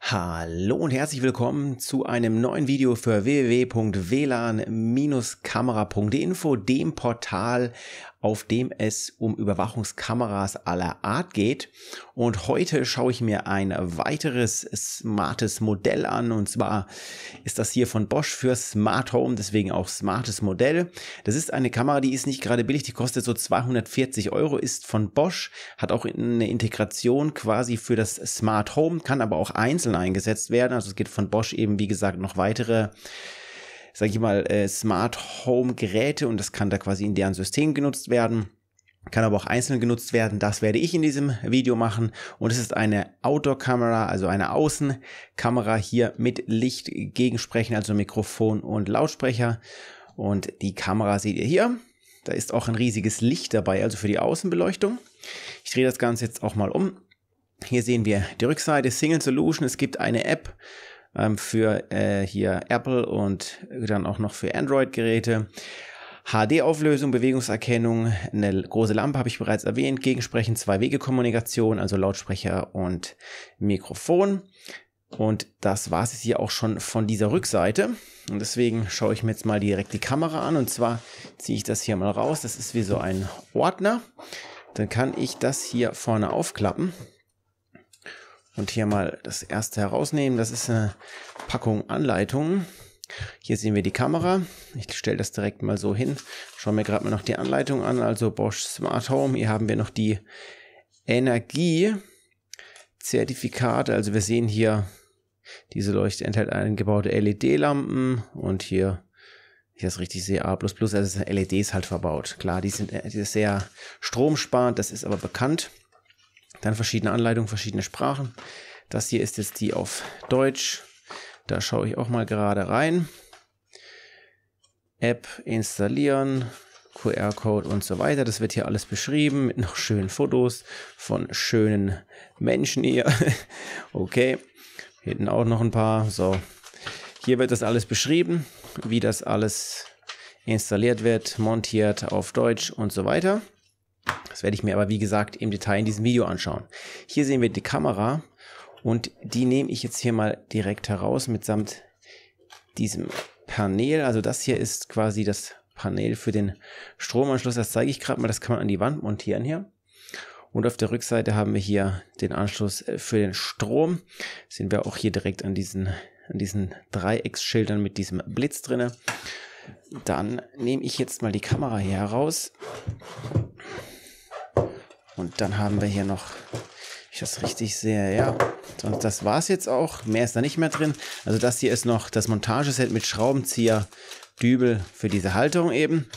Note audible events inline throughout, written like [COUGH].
Hallo und herzlich willkommen zu einem neuen Video für www.wlan-kamera.info, dem Portal, auf dem es um Überwachungskameras aller Art geht. Und heute schaue ich mir ein weiteres smartes Modell an. Und zwar ist das hier von Bosch für Smart Home, deswegen auch smartes Modell. Das ist eine Kamera, die ist nicht gerade billig, die kostet so 240 Euro, ist von Bosch, hat auch eine Integration quasi für das Smart Home, kann aber auch einzeln einzeln eingesetzt werden. Also es geht von Bosch eben, wie gesagt, noch weitere sage ich mal, äh, Smart Home Geräte und das kann da quasi in deren System genutzt werden. Kann aber auch einzeln genutzt werden. Das werde ich in diesem Video machen. Und es ist eine Outdoor-Kamera, also eine Außenkamera hier mit Licht gegensprechen, also Mikrofon und Lautsprecher. Und die Kamera seht ihr hier. Da ist auch ein riesiges Licht dabei, also für die Außenbeleuchtung. Ich drehe das Ganze jetzt auch mal um. Hier sehen wir die Rückseite Single Solution. Es gibt eine App ähm, für äh, hier Apple und dann auch noch für Android-Geräte. HD-Auflösung, Bewegungserkennung, eine große Lampe habe ich bereits erwähnt, Gegensprechen, Zwei-Wege-Kommunikation, also Lautsprecher und Mikrofon. Und das war es hier auch schon von dieser Rückseite. Und deswegen schaue ich mir jetzt mal direkt die Kamera an. Und zwar ziehe ich das hier mal raus. Das ist wie so ein Ordner. Dann kann ich das hier vorne aufklappen und hier mal das erste herausnehmen. Das ist eine Packung Anleitungen. Hier sehen wir die Kamera. Ich stelle das direkt mal so hin. Schauen wir gerade mal noch die Anleitung an. Also Bosch Smart Home. Hier haben wir noch die Energiezertifikate. Also wir sehen hier, diese Leuchte enthält eingebaute LED-Lampen und hier ich das richtig sehe, A++, also LEDs e halt verbaut. Klar, die sind, äh, die sind sehr stromsparend, das ist aber bekannt. Dann verschiedene Anleitungen, verschiedene Sprachen. Das hier ist jetzt die auf Deutsch. Da schaue ich auch mal gerade rein. App installieren, QR-Code und so weiter. Das wird hier alles beschrieben mit noch schönen Fotos von schönen Menschen hier. [LAUGHS] okay, hinten auch noch ein paar. So, hier wird das alles beschrieben, wie das alles installiert wird, montiert auf Deutsch und so weiter. Das werde ich mir aber, wie gesagt, im Detail in diesem Video anschauen. Hier sehen wir die Kamera und die nehme ich jetzt hier mal direkt heraus mitsamt diesem Panel. Also das hier ist quasi das Panel für den Stromanschluss. Das zeige ich gerade mal. Das kann man an die Wand montieren hier. Und auf der Rückseite haben wir hier den Anschluss äh, für den Strom. Sehen wir auch hier direkt an diesen, an diesen Dreiecksschildern mit diesem Blitz drinne. Dann nehme ich jetzt mal die Kamera hier heraus. Und dann haben wir hier noch, ich das richtig sehe, ja. Und das war es jetzt auch. Mehr ist da nicht mehr drin. Also das hier ist noch das Montageset mit Schraubenzieher, Dübel für diese Halterung eben.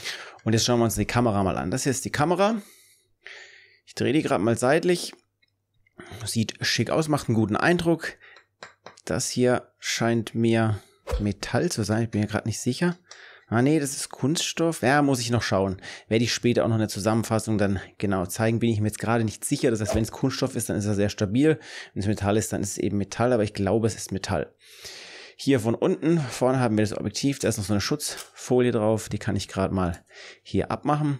Und jetzt schauen wir uns die Kamera mal an. Das hier ist die Kamera. Ich drehe die gerade mal seitlich. Sieht schick aus, macht einen guten Eindruck. Das hier scheint mir Metall zu sein. Ich bin mir gerade nicht sicher. Ah nee, das ist Kunststoff. Ja, muss ich noch schauen. Werde ich später auch noch eine Zusammenfassung dann genau zeigen. Bin ich mir jetzt gerade nicht sicher. Das heißt, wenn es Kunststoff ist, dann ist er sehr stabil. Wenn es Metall ist, dann ist es eben Metall. Aber ich glaube, es ist Metall. Hier von unten, vorne haben wir das Objektiv. Da ist noch so eine Schutzfolie drauf. Die kann ich gerade mal hier abmachen.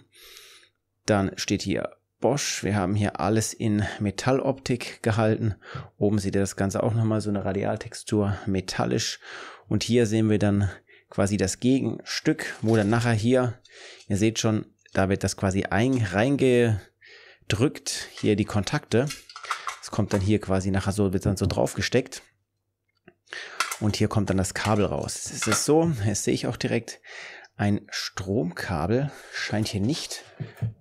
Dann steht hier Bosch. Wir haben hier alles in Metalloptik gehalten. Oben seht ihr das Ganze auch nochmal, so eine Radialtextur, metallisch. Und hier sehen wir dann quasi das Gegenstück, wo dann nachher hier, ihr seht schon, da wird das quasi ein, reingedrückt, hier die Kontakte. Das kommt dann hier quasi nachher so, wird dann so draufgesteckt. Und hier kommt dann das Kabel raus. Es ist so, jetzt sehe ich auch direkt, ein Stromkabel scheint hier nicht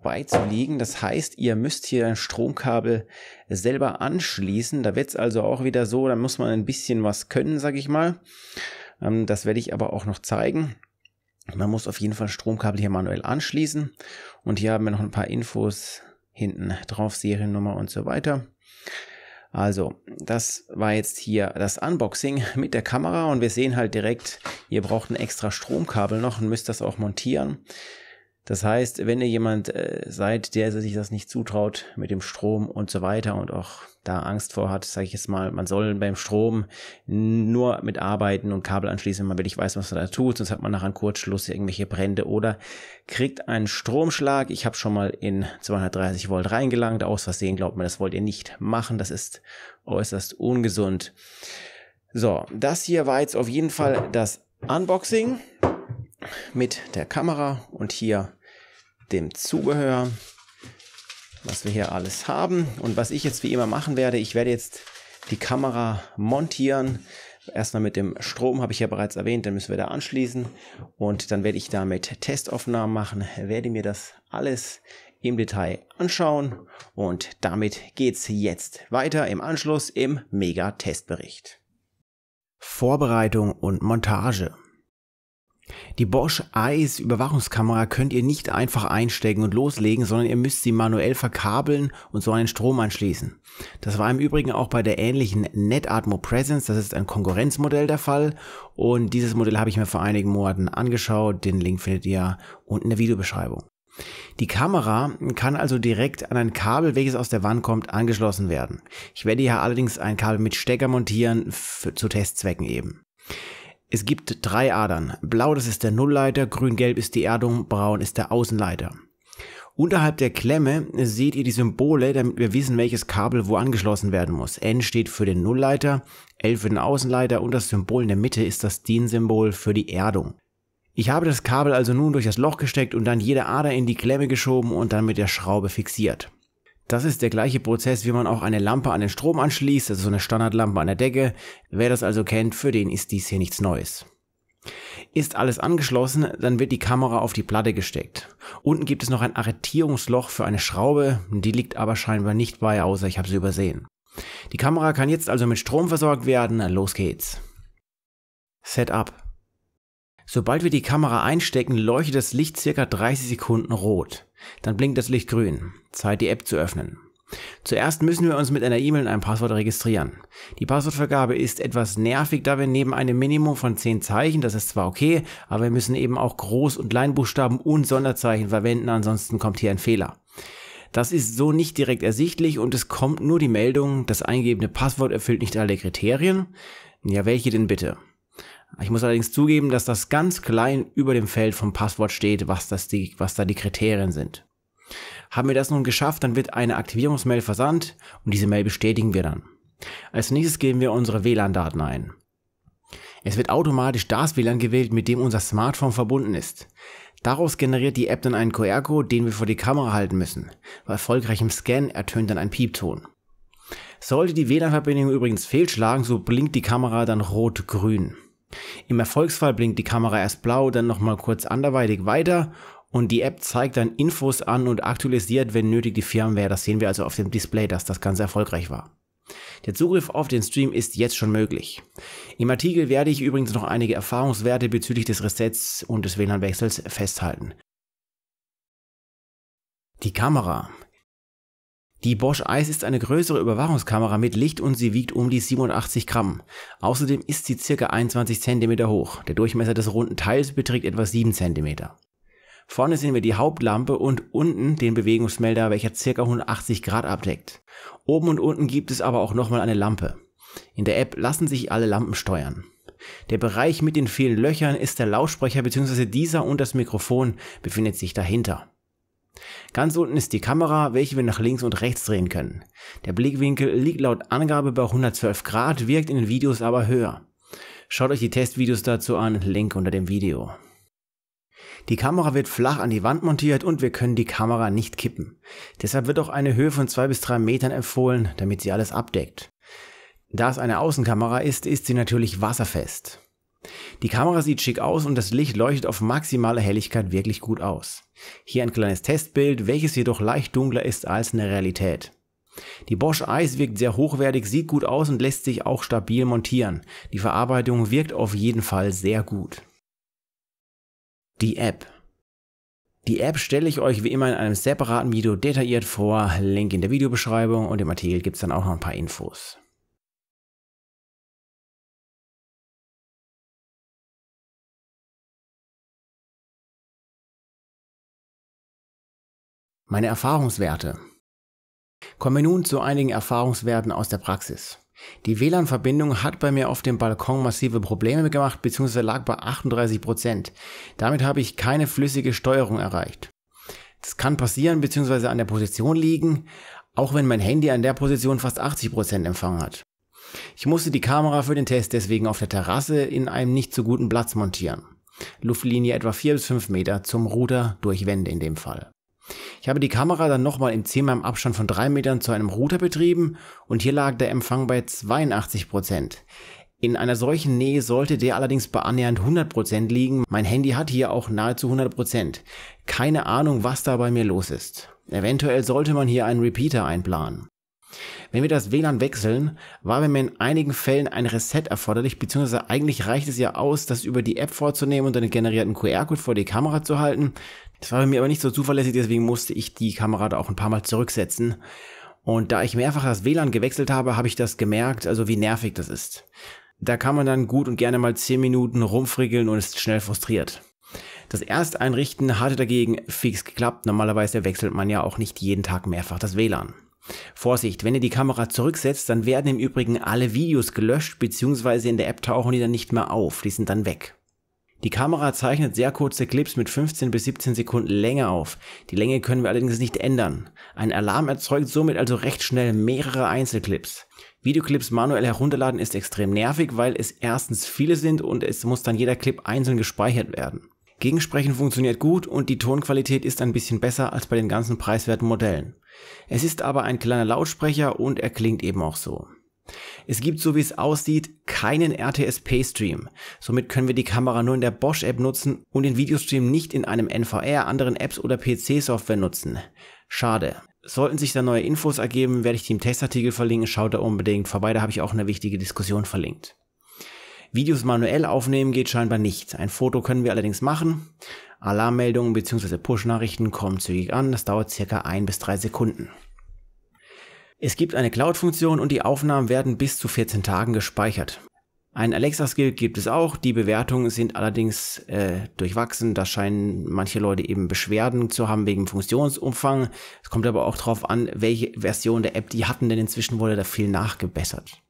beizuliegen. Das heißt, ihr müsst hier ein Stromkabel selber anschließen. Da wird es also auch wieder so, da muss man ein bisschen was können, sage ich mal. Ähm, das werde ich aber auch noch zeigen. Man muss auf jeden Fall Stromkabel hier manuell anschließen. Und hier haben wir noch ein paar Infos hinten drauf, Seriennummer und so weiter. Also, das war jetzt hier das Unboxing mit der Kamera und wir sehen halt direkt, ihr braucht ein extra Stromkabel noch und müsst das auch montieren. Das heißt, wenn ihr jemand äh, seid, der sich das nicht zutraut mit dem Strom und so weiter und auch da Angst vor hat, sage ich jetzt mal, man soll beim Strom nur mit arbeiten und Kabel anschließen, wenn man wirklich weiß, was man da tut, sonst hat man nachher einen Kurzschluss, irgendwelche Brände oder kriegt einen Stromschlag. Ich habe schon mal in 230 Volt reingelangt, aus Versehen glaubt man, das wollt ihr nicht machen, das ist äußerst ungesund. So, das hier war jetzt auf jeden Fall das Unboxing mit der Kamera und hier dem Zubehör, was wir hier alles haben. Und was ich jetzt wie immer machen werde, ich werde jetzt die Kamera montieren. Erstmal mit dem Strom habe ich ja bereits erwähnt, dann müssen wir da anschließen und dann werde ich damit Testaufnahmen machen, werde mir das alles im Detail anschauen und damit geht's jetzt weiter im Anschluss im Mega Testbericht. Vorbereitung und Montage. Die Bosch Eyes Überwachungskamera könnt ihr nicht einfach einstecken und loslegen, sondern ihr müsst sie manuell verkabeln und so einen Strom anschließen. Das war im Übrigen auch bei der ähnlichen NetAtmo Presence, das ist ein Konkurrenzmodell der Fall und dieses Modell habe ich mir vor einigen Monaten angeschaut, den Link findet ihr unten in der Videobeschreibung. Die Kamera kann also direkt an ein Kabel, welches aus der Wand kommt, angeschlossen werden. Ich werde hier allerdings ein Kabel mit Stecker montieren, für, zu Testzwecken eben. Es gibt drei Adern. Blau, das ist der Nullleiter, grün-gelb ist die Erdung, braun ist der Außenleiter. Unterhalb der Klemme seht ihr die Symbole, damit wir wissen, welches Kabel wo angeschlossen werden muss. N steht für den Nullleiter, L für den Außenleiter und das Symbol in der Mitte ist das DIN-Symbol für die Erdung. Ich habe das Kabel also nun durch das Loch gesteckt und dann jede Ader in die Klemme geschoben und dann mit der Schraube fixiert. Das ist der gleiche Prozess, wie man auch eine Lampe an den Strom anschließt, also so eine Standardlampe an der Decke. Wer das also kennt, für den ist dies hier nichts Neues. Ist alles angeschlossen, dann wird die Kamera auf die Platte gesteckt. Unten gibt es noch ein Arretierungsloch für eine Schraube, die liegt aber scheinbar nicht bei, außer ich habe sie übersehen. Die Kamera kann jetzt also mit Strom versorgt werden, los geht's. Setup. Sobald wir die Kamera einstecken, leuchtet das Licht circa 30 Sekunden rot. Dann blinkt das Licht grün. Zeit, die App zu öffnen. Zuerst müssen wir uns mit einer E-Mail und einem Passwort registrieren. Die Passwortvergabe ist etwas nervig, da wir neben einem Minimum von 10 Zeichen, das ist zwar okay, aber wir müssen eben auch Groß- und Leinbuchstaben und Sonderzeichen verwenden, ansonsten kommt hier ein Fehler. Das ist so nicht direkt ersichtlich und es kommt nur die Meldung, das eingegebene Passwort erfüllt nicht alle Kriterien. Ja, welche denn bitte? Ich muss allerdings zugeben, dass das ganz klein über dem Feld vom Passwort steht, was, das die, was da die Kriterien sind. Haben wir das nun geschafft, dann wird eine Aktivierungsmail versandt und diese Mail bestätigen wir dann. Als nächstes geben wir unsere WLAN-Daten ein. Es wird automatisch das WLAN gewählt, mit dem unser Smartphone verbunden ist. Daraus generiert die App dann einen QR-Code, den wir vor die Kamera halten müssen. Bei erfolgreichem Scan ertönt dann ein Piepton. Sollte die WLAN-Verbindung übrigens fehlschlagen, so blinkt die Kamera dann rot-grün. Im Erfolgsfall blinkt die Kamera erst blau, dann nochmal kurz anderweitig weiter und die App zeigt dann Infos an und aktualisiert, wenn nötig, die Firmware. Das sehen wir also auf dem Display, dass das Ganze erfolgreich war. Der Zugriff auf den Stream ist jetzt schon möglich. Im Artikel werde ich übrigens noch einige Erfahrungswerte bezüglich des Resets und des WLAN-Wechsels festhalten. Die Kamera. Die Bosch Ice ist eine größere Überwachungskamera mit Licht und sie wiegt um die 87 Gramm. Außerdem ist sie circa 21 cm hoch. Der Durchmesser des runden Teils beträgt etwa 7 cm. Vorne sehen wir die Hauptlampe und unten den Bewegungsmelder, welcher circa 180 Grad abdeckt. Oben und unten gibt es aber auch nochmal eine Lampe. In der App lassen sich alle Lampen steuern. Der Bereich mit den vielen Löchern ist der Lautsprecher bzw. dieser und das Mikrofon befindet sich dahinter. Ganz unten ist die Kamera, welche wir nach links und rechts drehen können. Der Blickwinkel liegt laut Angabe bei 112 Grad, wirkt in den Videos aber höher. Schaut euch die Testvideos dazu an, Link unter dem Video. Die Kamera wird flach an die Wand montiert und wir können die Kamera nicht kippen. Deshalb wird auch eine Höhe von 2 bis drei Metern empfohlen, damit sie alles abdeckt. Da es eine Außenkamera ist, ist sie natürlich wasserfest. Die Kamera sieht schick aus und das Licht leuchtet auf maximaler Helligkeit wirklich gut aus. Hier ein kleines Testbild, welches jedoch leicht dunkler ist als in der Realität. Die Bosch Eis wirkt sehr hochwertig, sieht gut aus und lässt sich auch stabil montieren. Die Verarbeitung wirkt auf jeden Fall sehr gut. Die App. Die App stelle ich euch wie immer in einem separaten Video detailliert vor. Link in der Videobeschreibung und im Artikel gibt es dann auch noch ein paar Infos. Meine Erfahrungswerte. Kommen wir nun zu einigen Erfahrungswerten aus der Praxis. Die WLAN-Verbindung hat bei mir auf dem Balkon massive Probleme gemacht bzw. lag bei 38%. Prozent. Damit habe ich keine flüssige Steuerung erreicht. Das kann passieren bzw. an der Position liegen, auch wenn mein Handy an der Position fast 80% Prozent Empfang hat. Ich musste die Kamera für den Test deswegen auf der Terrasse in einem nicht so guten Platz montieren. Luftlinie etwa 4 bis 5 Meter zum Router durch Wände in dem Fall. Ich habe die Kamera dann nochmal im 10 im Abstand von 3 Metern zu einem Router betrieben und hier lag der Empfang bei 82 Prozent. In einer solchen Nähe sollte der allerdings bei annähernd 100% liegen. Mein Handy hat hier auch nahezu 100%. Keine Ahnung, was da bei mir los ist. Eventuell sollte man hier einen Repeater einplanen. Wenn wir das WLAN wechseln, war bei mir in einigen Fällen ein Reset erforderlich, beziehungsweise eigentlich reicht es ja aus, das über die App vorzunehmen und einen generierten QR-Code vor die Kamera zu halten. Das war bei mir aber nicht so zuverlässig, deswegen musste ich die Kamera da auch ein paar Mal zurücksetzen. Und da ich mehrfach das WLAN gewechselt habe, habe ich das gemerkt, also wie nervig das ist. Da kann man dann gut und gerne mal 10 Minuten rumfrickeln und ist schnell frustriert. Das Ersteinrichten hatte dagegen fix geklappt. Normalerweise wechselt man ja auch nicht jeden Tag mehrfach das WLAN. Vorsicht, wenn ihr die Kamera zurücksetzt, dann werden im Übrigen alle Videos gelöscht, beziehungsweise in der App tauchen die dann nicht mehr auf, die sind dann weg. Die Kamera zeichnet sehr kurze Clips mit 15 bis 17 Sekunden Länge auf. Die Länge können wir allerdings nicht ändern. Ein Alarm erzeugt somit also recht schnell mehrere Einzelclips. Videoclips manuell herunterladen ist extrem nervig, weil es erstens viele sind und es muss dann jeder Clip einzeln gespeichert werden. Gegensprechen funktioniert gut und die Tonqualität ist ein bisschen besser als bei den ganzen preiswerten Modellen. Es ist aber ein kleiner Lautsprecher und er klingt eben auch so. Es gibt, so wie es aussieht, keinen RTSP-Stream. Somit können wir die Kamera nur in der Bosch-App nutzen und den Videostream nicht in einem NVR, anderen Apps oder PC-Software nutzen. Schade. Sollten sich da neue Infos ergeben, werde ich die im Testartikel verlinken. Schaut da unbedingt vorbei, da habe ich auch eine wichtige Diskussion verlinkt. Videos manuell aufnehmen geht scheinbar nicht. Ein Foto können wir allerdings machen. Alarmmeldungen bzw. Push-Nachrichten kommen zügig an. Das dauert circa ein bis drei Sekunden. Es gibt eine Cloud-Funktion und die Aufnahmen werden bis zu 14 Tagen gespeichert. Ein Alexa-Skill gibt es auch, die Bewertungen sind allerdings äh, durchwachsen. Da scheinen manche Leute eben Beschwerden zu haben wegen Funktionsumfang. Es kommt aber auch darauf an, welche Version der App die hatten, denn inzwischen wurde da viel nachgebessert.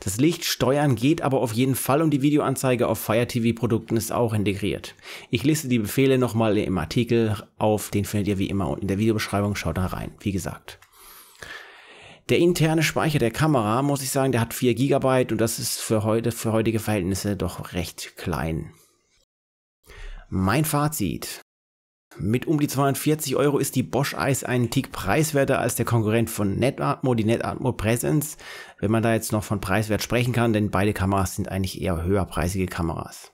Das Licht steuern geht aber auf jeden Fall und die Videoanzeige auf Fire TV Produkten ist auch integriert. Ich liste die Befehle nochmal im Artikel auf, den findet ihr wie immer in der Videobeschreibung, schaut da rein, wie gesagt. Der interne Speicher der Kamera, muss ich sagen, der hat 4 GB und das ist für heute, für heutige Verhältnisse doch recht klein. Mein Fazit. Mit um die 240 Euro ist die Bosch Eis einen Tick preiswerter als der Konkurrent von Netatmo, die Netatmo Presence, wenn man da jetzt noch von preiswert sprechen kann, denn beide Kameras sind eigentlich eher höherpreisige Kameras.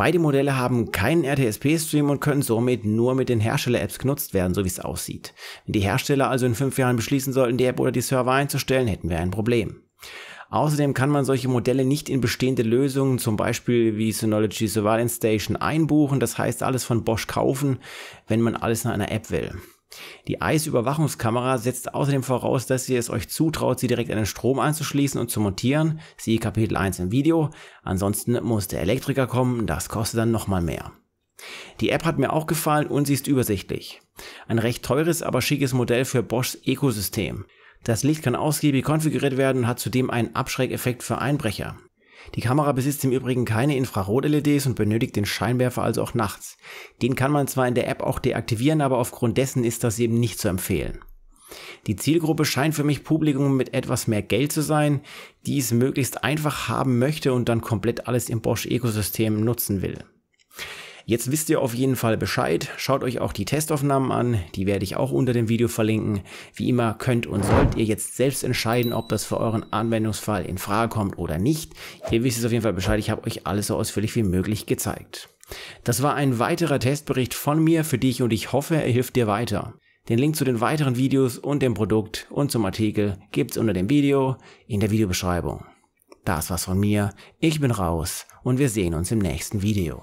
Beide Modelle haben keinen RTSP-Stream und können somit nur mit den Hersteller-Apps genutzt werden, so wie es aussieht. Wenn die Hersteller also in fünf Jahren beschließen sollten, die App oder die Server einzustellen, hätten wir ein Problem. Außerdem kann man solche Modelle nicht in bestehende Lösungen, zum Beispiel wie Synology Surveillance Station, einbuchen, das heißt alles von Bosch kaufen, wenn man alles in einer App will. Die Eisüberwachungskamera setzt außerdem voraus, dass ihr es euch zutraut, sie direkt an den Strom anzuschließen und zu montieren. Siehe Kapitel 1 im Video. Ansonsten muss der Elektriker kommen, das kostet dann nochmal mehr. Die App hat mir auch gefallen und sie ist übersichtlich. Ein recht teures, aber schickes Modell für Boschs Ökosystem. Das Licht kann ausgiebig konfiguriert werden und hat zudem einen Abschreckeffekt für Einbrecher. Die Kamera besitzt im Übrigen keine Infrarot-LEDs und benötigt den Scheinwerfer also auch nachts. Den kann man zwar in der App auch deaktivieren, aber aufgrund dessen ist das eben nicht zu empfehlen. Die Zielgruppe scheint für mich Publikum mit etwas mehr Geld zu sein, die es möglichst einfach haben möchte und dann komplett alles im Bosch-Ökosystem nutzen will. Jetzt wisst ihr auf jeden Fall Bescheid. Schaut euch auch die Testaufnahmen an. Die werde ich auch unter dem Video verlinken. Wie immer könnt und sollt ihr jetzt selbst entscheiden, ob das für euren Anwendungsfall in Frage kommt oder nicht. Ihr wisst es auf jeden Fall Bescheid. Ich habe euch alles so ausführlich wie möglich gezeigt. Das war ein weiterer Testbericht von mir für dich und ich hoffe, er hilft dir weiter. Den Link zu den weiteren Videos und dem Produkt und zum Artikel gibt's unter dem Video in der Videobeschreibung. Das war's von mir. Ich bin raus und wir sehen uns im nächsten Video.